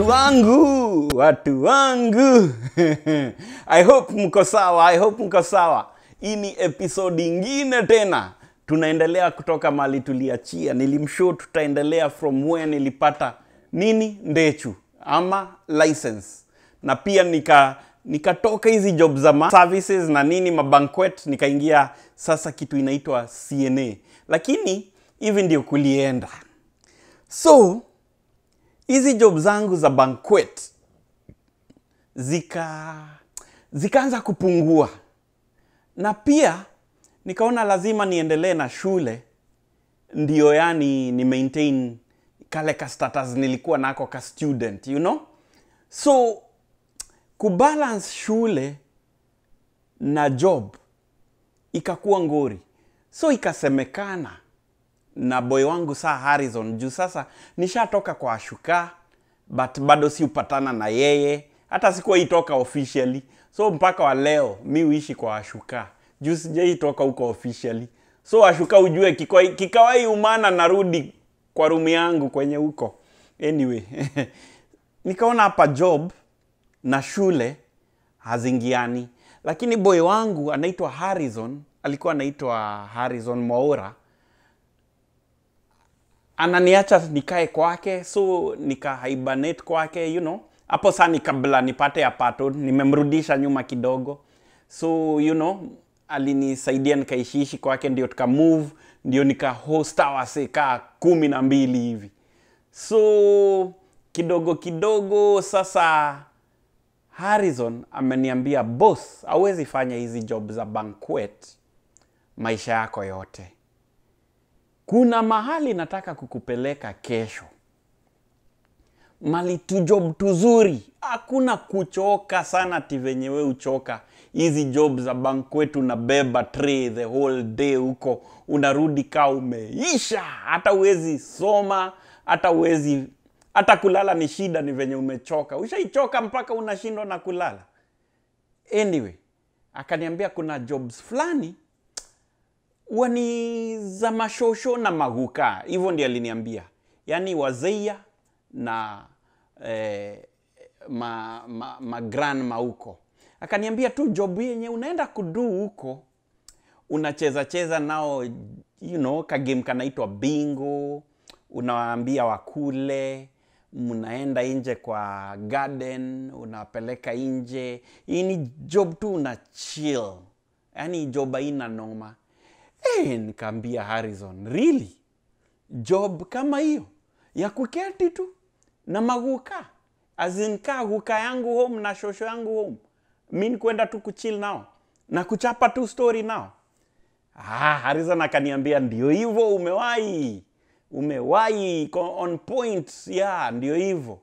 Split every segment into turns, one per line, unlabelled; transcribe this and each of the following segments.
watu wangu watu wangu i hope mko sawa i hope mko sawa hii ni episodi ingine tena tunaendelea kutoka mali tuliachia nilimshuu tutaendelea from where nilipata nini ndechu ama license na pia nika nikatoka hizi job za services na nini mabanquet nikaingia sasa kitu inaitwa cna lakini hivi ndio kulienda so hizi job zangu za banquet zika zikaanza kupungua, na pia nikaona lazima niendelee na shule ndio yani ni maintain kale ka status nilikuwa nako ka student you know so kubalance shule na job ikakuwa ngori so ikasemekana na boy wangu saa Harrison juu sasa nishatoka kwa Ashuka but bado siupatana na yeye, hata sikuwa itoka officially, so mpaka wa leo mi uishi kwa Ashuka juu sijaitoka huko officially. So Ashuka ujue kikawai, umana narudi kwa rumu yangu kwenye huko anyway nikaona hapa job na shule hazingiani, lakini boy wangu anaitwa Harrison, alikuwa anaitwa Harrison moura ananiacha nikae kwake, so nika hibernate kwake, you know. Hapo saa nikabla nipate apato, nimemrudisha nyuma kidogo, so you know alinisaidia nikaishiishi kwake, ndio tuka move, ndio nika host kaa kumi na mbili hivi. So kidogo kidogo sasa Harrison ameniambia boss, hawezi fanya hizi job za banquet maisha yako yote kuna mahali nataka kukupeleka kesho mali tujob tuzuri hakuna kuchoka sana ti we uchoka hizi job za bank wetu unabeba tray the whole day huko unarudi kaa umeisha hata uwezi soma hata uwezi hata kulala ni shida ni venye umechoka ushaichoka mpaka unashindwa na kulala anyway akaniambia kuna jobs fulani wani za mashosho na maguka, hivyo ndio aliniambia, yaani wazeia na eh, ma, ma, ma grandma Akaniambia tu job yenye unaenda kudu huko unacheza cheza nao, you know, kagame kanaitwa bingo, unawaambia wakule mnaenda nje kwa garden, unawapeleka nje. Hii ni job tu una chill, yaani job aina noma. E, nikaambia Harrison, really job kama hiyo ya kuketi tu na maguka azinkaa guka yangu home na shosho yangu home, mi kwenda tu kuchil nao na kuchapa tu story nao. Ah, Harrison akaniambia ndio hivyo, umewahi umewahi on point. Yeah, ndio hivyo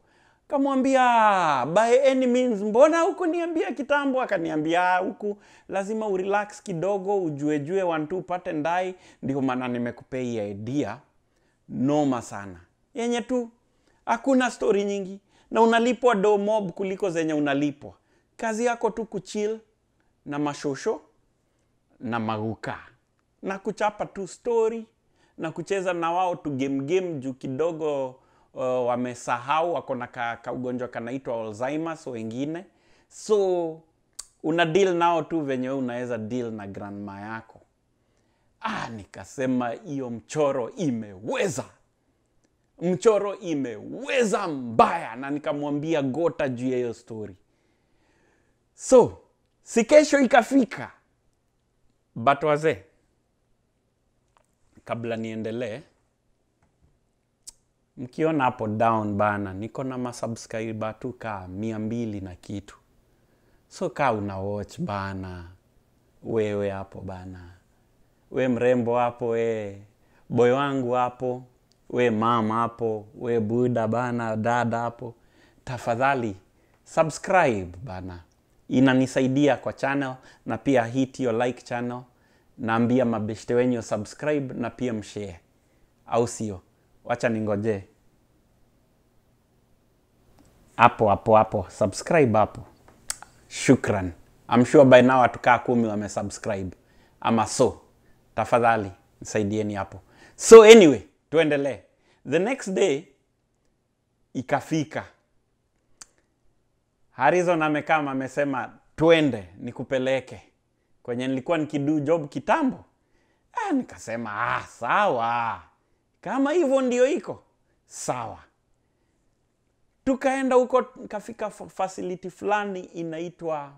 kamwambia by any means, mbona niambia kitambo? Akaniambia huku lazima urelax kidogo, ujuejue wantu upate ndai. Ndio maana nimekupea hii idea noma sana, yenye tu hakuna stori nyingi, na unalipwa do mob kuliko zenye unalipwa. Kazi yako tu kuchil na mashosho na maguka na kuchapa tu story na kucheza na wao tu game game juu kidogo uh, wamesahau wako na ka, ka ugonjwa kanaitwa Alzheimer's wengine, so una deal nao tu venye unaweza deal na grandma yako. Ah, nikasema hiyo mchoro imeweza mchoro imeweza mbaya, na nikamwambia gota juu ya hiyo stori. So si kesho ikafika, but wazee, kabla niendelee mkiona hapo down bana, niko na masubscriber tu kaa mia mbili na kitu, so kaa una watch bana, wewe hapo bana, we mrembo hapo, we boy wangu hapo, we mama hapo, we buda bana, dada hapo, tafadhali subscribe bana, inanisaidia kwa channel na pia hit your like channel, naambia mabeshte wenyu subscribe na pia mshare, au sio? wacha ningoje hapo hapo hapo subscribe hapo shukran I'm sure by now watukaa kumi wamesubscribe ama so tafadhali nisaidieni hapo so anyway tuendelee the next day ikafika harizon amekama amesema twende nikupeleke kwenye nilikuwa nikidu job kitambo. Ah, nikasema ah, sawa kama hivyo ndio iko sawa tukaenda huko kafika facility fulani inaitwa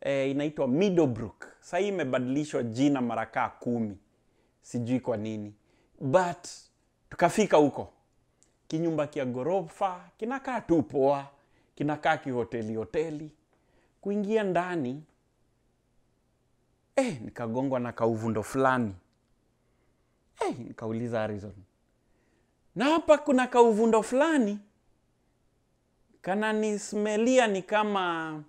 eh, inaitwa middlebrook Sasa hii imebadilishwa jina mara kaa kumi, sijui kwa nini, but tukafika huko, kinyumba kia ghorofa kinakaa tu poa, kinakaa kihoteli hoteli. Kuingia ndani eh, nikagongwa na kauvundo fulani eh, nikauliza arizona na hapa kuna kauvundo fulani kananismelia ni kama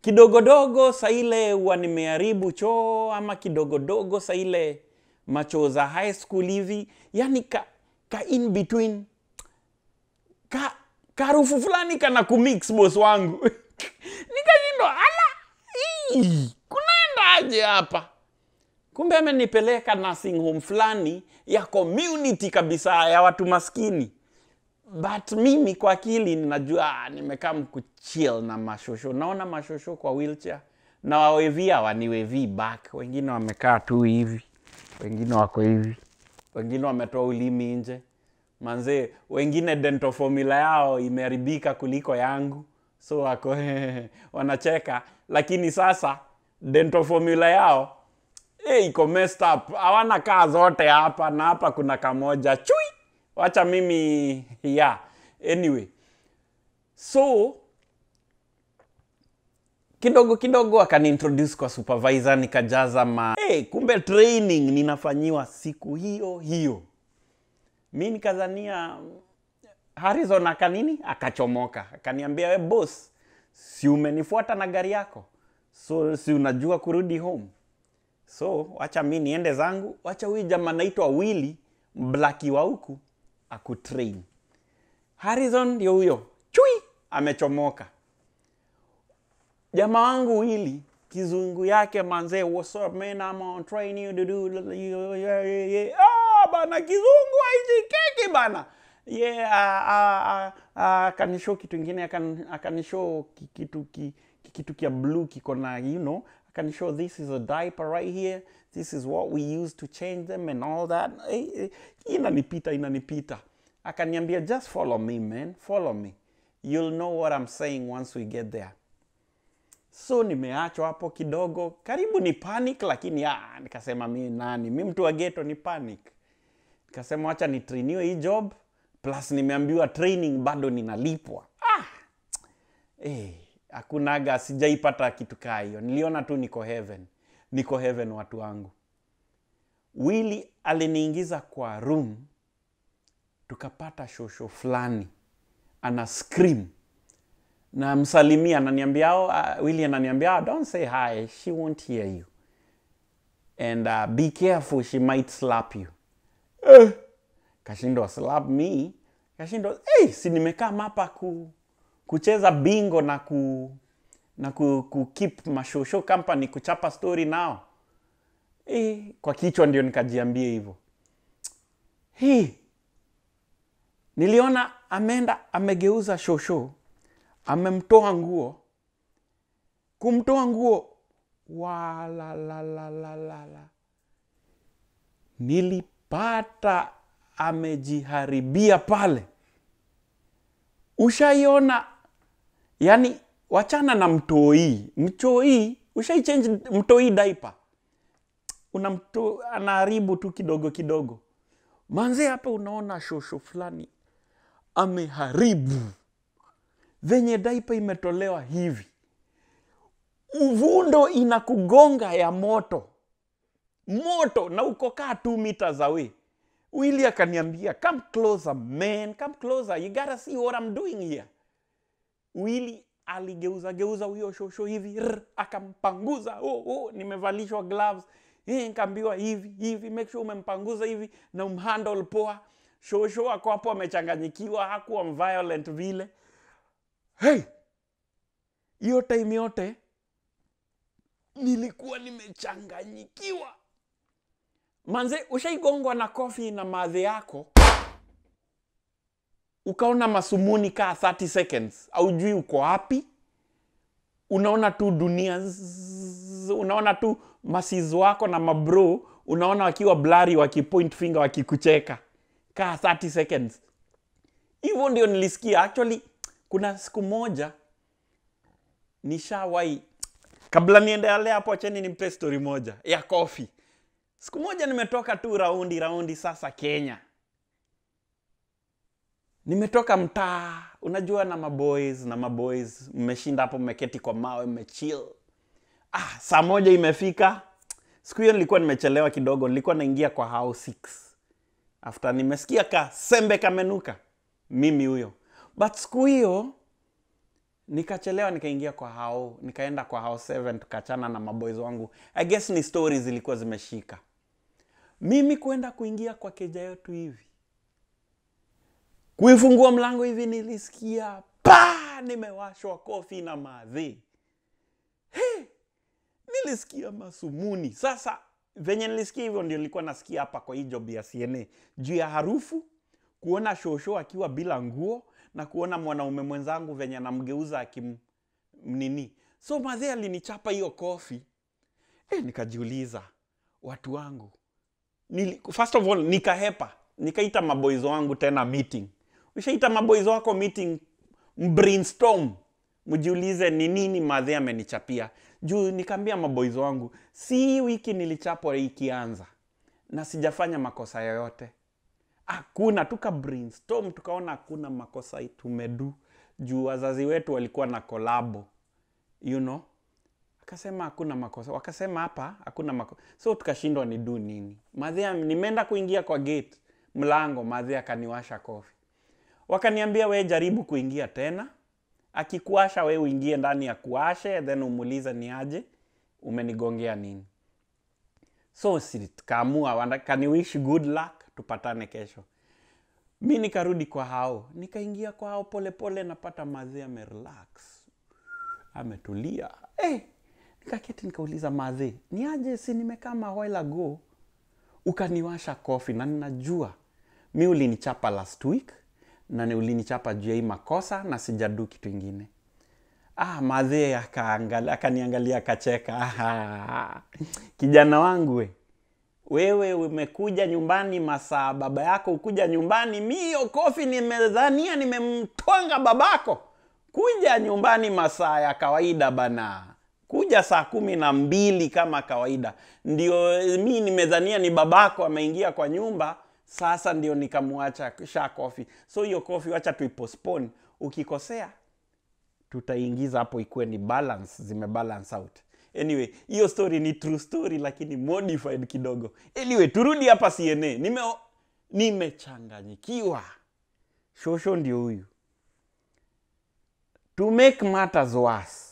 kidogodogo saile huwa nimeharibu choo ama kidogodogo saile machoo za high school hivi yani ka, ka in between ka karufu fulani kana kumix bos wangu nikashindwa ala hii kunaendaje hapa Kumbe amenipeleka nursing home fulani ya community kabisa ya watu maskini, but mimi kwa akili ninajua ah, nimekaa mkuchill na mashosho. Naona mashosho kwa wheelchair na wawevi hawaniwevii back, wengine wamekaa tu hivi, wengine wako hivi, wengine wametoa ulimi nje manzee, wengine dental formula yao imeharibika kuliko yangu, so wako wanacheka, lakini sasa dental formula yao hey, eh, iko messed up. Hawana kaa zote hapa na hapa kuna kamoja chui. Wacha mimi yeah. Anyway, so kidogo kidogo akaniintroduce kwa supervisor, nikajaza ma hey, eh, kumbe training ninafanyiwa siku hiyo hiyo. Mi nikazania Harrison akanini akachomoka, akaniambia we eh, boss, si umenifuata na gari yako, so si unajua kurudi home So wacha mi niende zangu, wacha huyu jama naitwa Willy mblaki wa huku akutrain. Harrison ndio huyo chui amechomoka. jama wangu Willy kizungu yake manzee, what's up man, I'm train you do ah, bana kizungu aichikeki bana yeah, uh, uh, uh, akanishow kitu ingine akanishow kitu, kitu, kitu kia bluu kiko na you know can show this is a diaper right here. This is what we use to change them and all that. Eh, eh, inanipita, inanipita. Akaniambia, just follow me, man. Follow me. You'll know what I'm saying once we get there. So nimeachwa hapo kidogo, karibu ni panic, lakini ah, nikasema mi nani, mi mtu wa geto ni panic. Nikasema wacha ni trainiwe hii job, plus nimeambiwa training bado ninalipwa. Ah, eh, hakunaga sijaipata kitu kaa hiyo niliona tu niko heaven niko heaven watu wangu wili aliniingiza kwa room tukapata shosho fulani ana scream na msalimia ananiambia oh, uh, wili ananiambia oh, don't say hi she won't hear you and uh, be careful she might slap you uh, eh. kashindo slap me kashindo hey, si nimekaa mapa ku kucheza bingo na ku na ku, ku keep mashosho company kuchapa story nao e, kwa kichwa ndio nikajiambia hivyo hii niliona ameenda amegeuza shosho amemtoa nguo kumtoa nguo walalalalala nilipata amejiharibia pale ushaiona yani wachana na mtoi mtoi ushaichange mtoi una unamto anaharibu tu kidogo kidogo manzee hapa unaona shosho fulani ameharibu venye daipa imetolewa hivi uvundo inakugonga ya moto moto na uko kaa t meters away wili akaniambia come closer man come closer you gotta see what i'm doing here Wili aligeuza geuza huyo shosho hivi rr, akampanguza. Oh, oh, nimevalishwa gloves hii, nikaambiwa hivi hivi, make sure umempanguza hivi na umhandle poa. Shosho ako hapo amechanganyikiwa, hakuwa violent vile. Hey, hiyo time yote nilikuwa nimechanganyikiwa manze. Ushaigongwa na kofi na madhe yako ukaona masumuni kaa 30 seconds aujui uko wapi unaona tu dunia zzz, unaona tu masizi wako na mabro unaona wakiwa blari wakipoint finger wakikucheka kaa 30 seconds hivyo ndio nilisikia actually kuna siku moja nishawai kabla niendelea hapo acheni nimpe story moja ya kofi siku moja nimetoka tu raundi raundi sasa kenya nimetoka mtaa unajua na maboys na maboys mmeshinda hapo mmeketi kwa mawe mmechill ah, saa moja imefika siku hiyo nilikuwa nimechelewa kidogo nilikuwa naingia kwa hao 6 after nimesikia ka sembe kamenuka mimi huyo but siku hiyo nikachelewa nikaingia kwa hao nikaenda kwa hao 7 tukachana na maboys wangu i guess ni stories zilikuwa zimeshika mimi kuenda kuingia kwa keja yetu hivi Kuifungua mlango hivi nilisikia pa nimewashwa kofi na madhi. Hey, nilisikia masumuni. Sasa venye nilisikia hivyo ndio nilikuwa nasikia hapa kwa hii job ya CNA juu ya harufu, kuona shosho akiwa bila nguo na kuona mwanaume mwenzangu venye anamgeuza akimnini. So madhi alinichapa hiyo kofi. hey, eh, nikajiuliza watu wangu Nili, first of all nikahepa nikaita maboizo wangu tena meeting ushaita maboys wako meeting brainstorm mjiulize ni nini madhe amenichapia juu nikaambia maboys wangu si wiki nilichapo ikianza na sijafanya makosa yoyote hakuna tuka brainstorm tukaona hakuna makosa tumedu juu wazazi wetu walikuwa na kolabo you know akasema hakuna makosa wakasema hapa hakuna makosa so tukashindwa ni du nini madhea nimeenda kuingia kwa gate mlango madhea akaniwasha kofi Wakaniambia we jaribu kuingia tena, akikuasha we uingie ndani ya kuashe, then umuulize ni aje umenigongea nini. So sikaamua, kaniwish good luck, tupatane kesho. Mi nikarudi kwa hao, nikaingia kwa hao polepole pole, napata mazee amerelax, ametulia hey! Eh, nikaketi nikauliza mazee, ni aje, si nimekaa ma while ago ukaniwasha kofi na ninajua mi ulinichapa last week na ulinichapa juu ya hii makosa na sijadu kitu ingine ah, madhe akaniangalia akacheka ah, kijana wangu we wewe umekuja nyumbani masaa baba yako ukuja nyumbani mio kofi nimedhania nimemtwanga babako kuja nyumbani masaa ya kawaida bana kuja saa kumi na mbili kama kawaida ndio mi nimedhania ni babako ameingia kwa nyumba sasa ndio nikamwacha sha kofi so hiyo kofi wacha tuipostpone ukikosea tutaingiza hapo ikuwe ni balance balance out anyway hiyo story ni true story lakini modified kidogo anyway turudi hapa cna nime nimechanganyikiwa shosho ndio huyu to make matters worse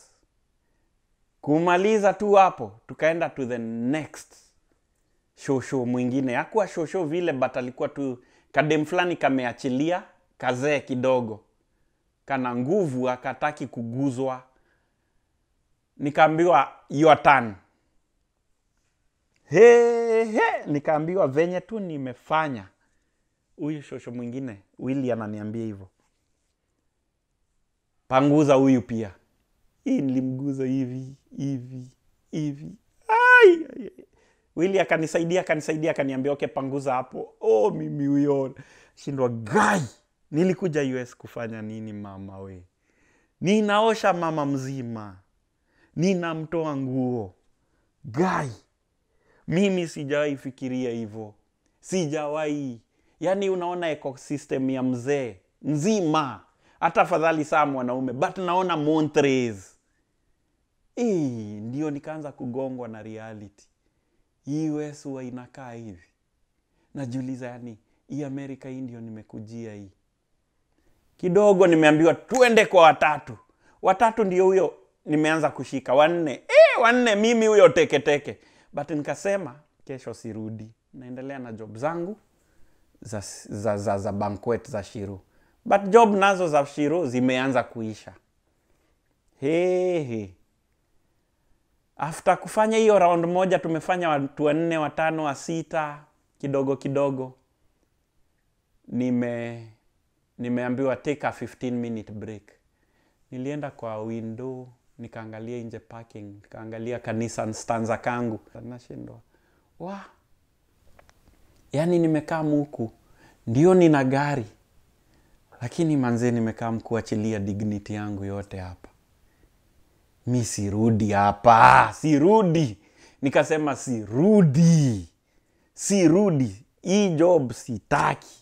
kumaliza tu hapo tukaenda to the next shosho mwingine. Hakuwa shosho vile, bat alikuwa tu kadem fulani kameachilia kazee kidogo, kana nguvu, akataki kuguzwa. Nikaambiwa your turn. nikaambiwa venye tu nimefanya. Huyu shosho mwingine wili ananiambia hivyo, panguza huyu pia. Hii nilimguza hivi hivi hivi, ai, ai, Willy akanisaidia akanisaidia akaniambia okay, panguza hapo. Oh, mimi huyo shindwa gai, nilikuja US kufanya nini mama we? Ninaosha mama mzima, ninamtoa nguo gai. Mimi sijawahi fikiria hivyo, sijawahi. Yani unaona ecosystem ya mzee nzima, hata fadhali saa mwanaume, but naona Montrez. hii ndio nikaanza kugongwa na reality hii West wa inakaa hivi. Najiuliza yani, hii Amerika hii ndio nimekujia hii. Kidogo nimeambiwa twende kwa watatu, watatu ndio huyo nimeanza kushika, wanne e, wanne mimi huyo teketeke, but nikasema kesho sirudi, naendelea na job zangu za, za, za, za banquet za Shiru, but job nazo za Shiru zimeanza kuisha. Hehe, after kufanya hiyo round moja tumefanya watu wanne watano wa sita kidogo kidogo nime nimeambiwa take a 15 minute break nilienda kwa window nikaangalia nje parking nikaangalia kanisa stanza kangu nashindwa wa yaani nimekaa muku ndio nina gari lakini manzee nimekaa mkuachilia dignity yangu yote hapa mi sirudi hapa sirudi nikasema sirudi sirudi hii job sitaki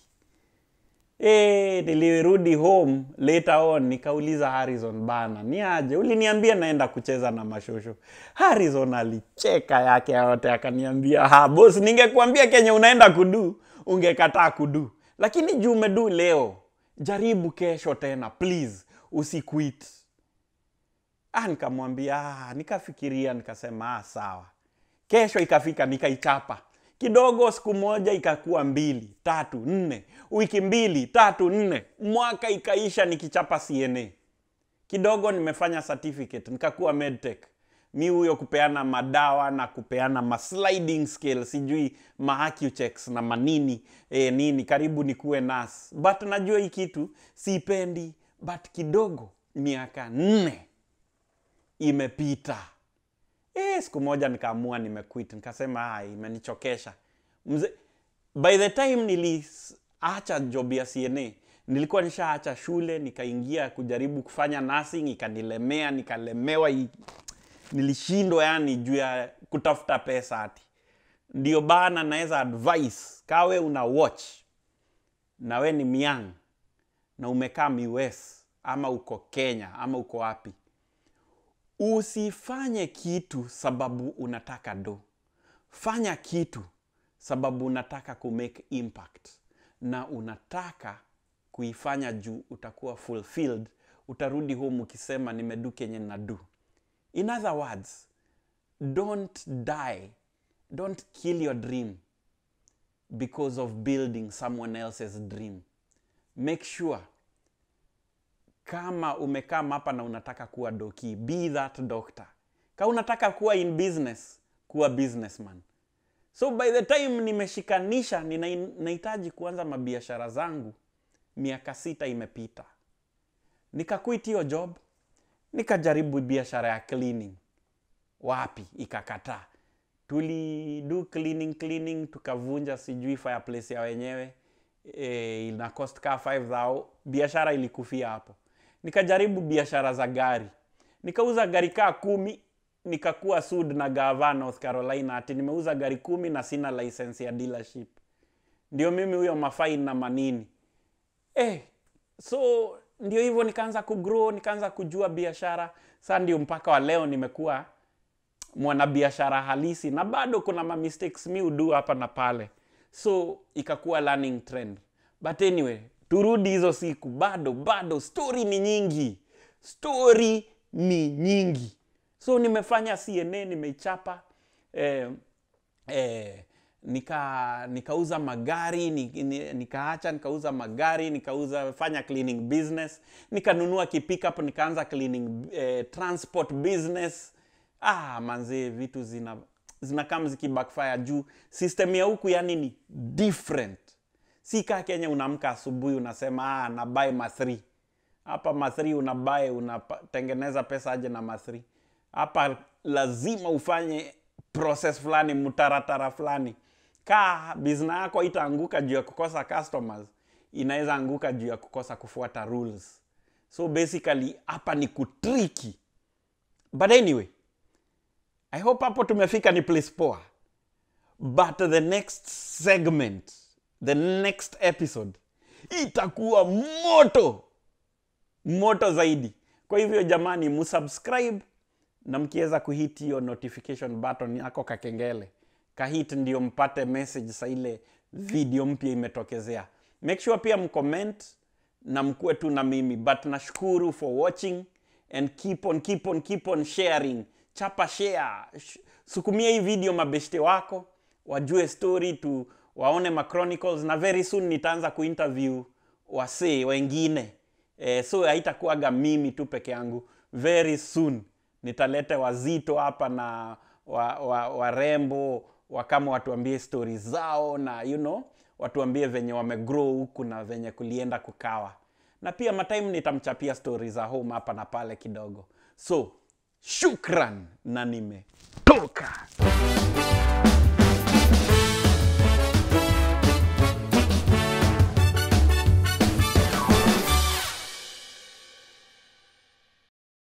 e, nilirudi home later on nikauliza harrison bana ni aje uliniambia naenda kucheza na mashosho harrison alicheka yake yote akaniambia ha bos ningekuambia kenye unaenda kudu ungekataa kudu lakini juu leo jaribu kesho tena please usiquit Ah, nikamwambia ah, nikafikiria nikasema ah, sawa. Kesho ikafika nikaichapa kidogo, siku moja ikakuwa mbili tatu nne, wiki mbili tatu nne, mwaka ikaisha nikichapa CNA kidogo. Nimefanya certificate nikakuwa medtech mi huyo kupeana madawa na kupeana masliding scale sijui maacuchecks na manini e, nini karibu nikuwe nas but najua hii kitu sipendi but kidogo miaka nne imepita. E, siku moja nikaamua nimequit, nikasema imenichokesha By the time niliacha job ya CNA nilikuwa nishaacha shule, nikaingia kujaribu kufanya nursing, ikanilemea, nikalemewa i... nilishindwa yani juu ya kutafuta pesa hati ndio bana, naweza advice kawe una watch na we ni miang na umekaa mus ama uko Kenya ama uko wapi, Usifanye kitu sababu unataka do. Fanya kitu sababu unataka kumake impact na unataka kuifanya juu utakuwa fulfilled. Utarudi home ukisema nimedu kenye na do. In other words, don't die, don't kill your dream because of building someone else's dream. Make sure kama umekaa mapa na unataka kuwa doki be that doctor ka unataka kuwa in business kuwa businessman so by the time nimeshikanisha ninahitaji kuanza mabiashara zangu miaka sita imepita nikakuitio job nikajaribu biashara ya cleaning wapi ikakataa tulidu cleaning cleaning tukavunja sijui fireplace ya wenyewe e, ina cost ka 5000 biashara ilikufia hapo Nikajaribu biashara za gari, nikauza gari kaa kumi, nikakuwa sud na gava North Carolina ati nimeuza gari kumi na sina license ya dealership. Ndio mimi huyo mafain na manini eh, so ndio hivyo nikaanza kugrow, nikaanza kujua biashara. Sasa ndio mpaka wa leo nimekuwa mwanabiashara halisi, na bado kuna ma mi udu hapa na pale, so ikakuwa learning trend. But anyway, turudi hizo siku, bado bado, stori ni nyingi, stori ni nyingi. So nimefanya cna nimeichapa eh, eh, nika nikauza magari nikaacha nikauza magari nikauza fanya cleaning business nikanunua kipikup nikaanza cleaning eh, transport business ah manzee vitu zina zinakaa juu system ya huku yani ni different Sika Kenya unaamka asubuhi unasema ah, na buy mathri hapa. Mathri una buy unatengeneza pesa aje na mathri hapa? Lazima ufanye process fulani, mtaratara fulani. ka business yako itaanguka juu ya kukosa customers, inaweza anguka juu ya kukosa kufuata rules. So basically hapa ni kutriki, but anyway I hope hapo tumefika ni place poa, but the next segment the next episode itakuwa moto moto zaidi kwa hivyo jamani msubscribe na mkiweza kuhit hiyo notification button yako kakengele kahit ndio mpate message sa ile video mpya imetokezea make sure pia mcomment na mkuwe tu na mimi but nashukuru for watching and keep on keep on keep on sharing chapa share sukumia hii video mabeshte wako wajue story to waone Macronicles na very soon nitaanza kuinterview wasee wengine eh, so haitakuaga mimi tu peke yangu very soon nitalete wazito hapa na warembo wa, wa, wa kama watuambie stori zao na you know watuambie venye wamegrow huku na venye kulienda kukawa na pia matime nitamchapia stori za home hapa na pale kidogo so shukran na nimetoka